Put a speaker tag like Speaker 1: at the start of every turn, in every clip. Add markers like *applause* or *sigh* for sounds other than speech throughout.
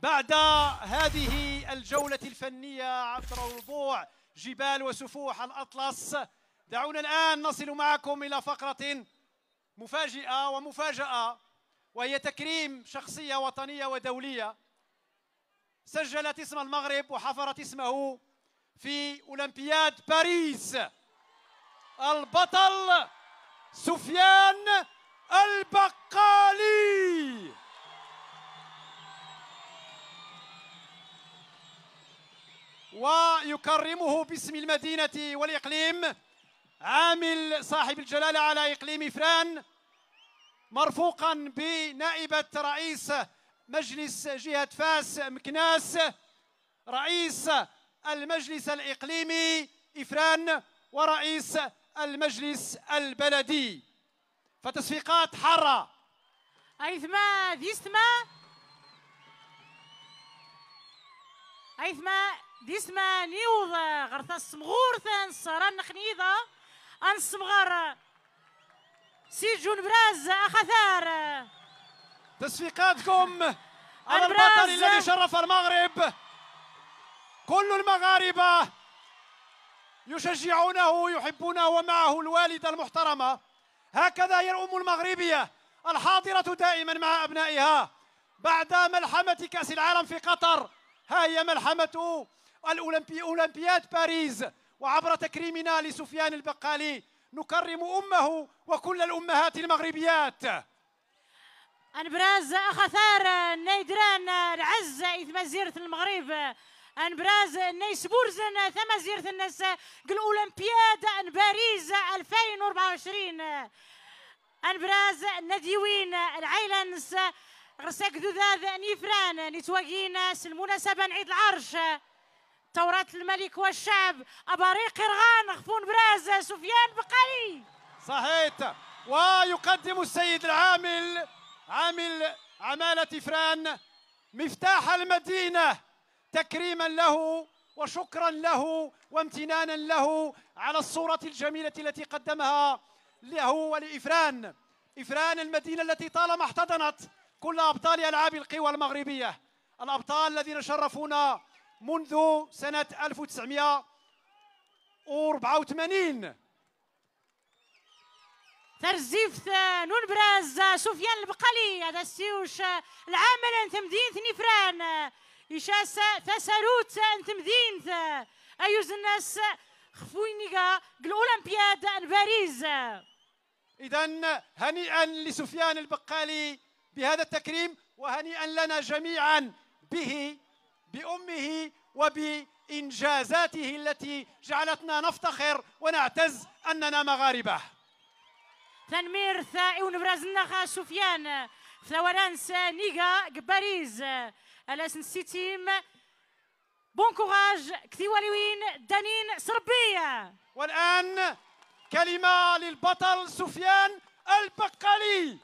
Speaker 1: بعد هذه الجولة الفنية عبر موضوع جبال وسفوح الأطلس دعونا الآن نصل معكم إلى فقرة مفاجئة ومفاجأة وهي تكريم شخصية وطنية ودولية سجلت اسم المغرب وحفرت اسمه في أولمبياد باريس البطل سفيان ويكرمه باسم المدينة والإقليم عامل صاحب الجلالة على إقليم فران مرفوقا بنائبة رئيس مجلس جهة فاس مكناس رئيس المجلس الإقليمي إفران ورئيس المجلس البلدي فتصفيقات حارة أيثما ديستما
Speaker 2: أيثما ديسما نيوض غرثا السمغور ثان صرا نخنيضة أنصبغر سي جون
Speaker 1: براز أخثار تصفيقاتكم *laughs* على البطل الذي شرف المغرب كل المغاربة يشجعونه يحبونه ومعه الوالدة المحترمة هكذا هي الأم المغربية الحاضرة دائما مع أبنائها بعد ملحمة كأس العالم في قطر ها هي ملحمة أولمبياد باريس وعبر تكريمنا لسفيان البقالي نكرم أمه وكل الأمهات المغربيات أنبراز أخثار نيدران
Speaker 2: العز إذ مزيرة المغرب انبراز نيس بورزن ثم زيرة الناس الأولمبياد ان باريس 2024 انبراز نديوين العيلانس ذو ذذاذ نيفران نتواجين المناسبة عيد العرش توراة الملك والشعب
Speaker 1: أباريق رغان غفون برازة سفيان بقري صحيت ويقدم السيد العامل عامل عمالة فران مفتاح المدينة تكريما له وشكرا له وامتنانا له على الصورة الجميلة التي قدمها له ولإفران إفران المدينة التي طالما احتضنت كل أبطال ألعاب القوى المغربية الأبطال الذين شرفونا منذ سنة 1984 ترزيف
Speaker 2: نون براز سفيان البقلي هذا السيوش العامل انت مدينة نفران إشاس تساروت انت مدينة ايوز الناس
Speaker 1: خفوينيكا الاولمبياد باريس اذا هنيئا لسفيان البقالي بهذا التكريم وهنيئا لنا جميعا به بأمه وبإنجازاته التي جعلتنا نفتخر ونعتز أننا مغاربة تنمير ثائي
Speaker 2: ونبرز النخا سفيان فلورانس نيغا قباريز الاسن سيتيم بون كوراج كثيواليوين دانين
Speaker 1: سربية والآن كلمة للبطل سفيان البقالي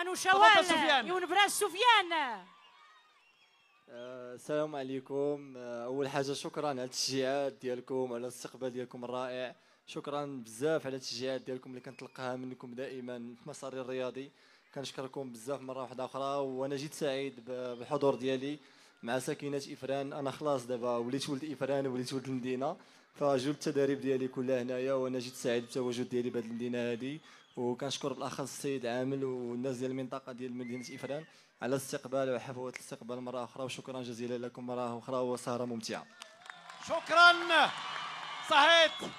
Speaker 1: أنو
Speaker 2: شوال يون
Speaker 1: براز سفيان
Speaker 3: آه، السلام عليكم آه، اول حاجه شكرا على التشجيعات ديالكم على الاستقبال ديالكم الرائع شكرا بزاف على التشجيعات ديالكم اللي كنتلقاها منكم دائما في مساري الرياضي كنشكركم بزاف مره واحده اخرى وانا جيت سعيد بالحضور ديالي مع سكينه افران انا خلاص دابا وليت ولد افران وليت ولد المدينه فجو التدريب ديالي كلها هنايا وانا جيت سعيد بالتواجد ديالي بهذه المدينه هذه وكنشكر بالاخص السيد عامل والناس ديال المنطقه ديال مدينه افران على الاستقبال وحفوه الاستقبال مره اخرى وشكرا جزيلا لكم مره اخرى وسهره ممتعه شكرا
Speaker 1: صحيت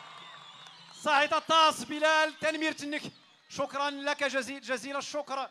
Speaker 1: صحيت الطاس بلال تنمير تنك شكرا لك جزيل جزيل الشكر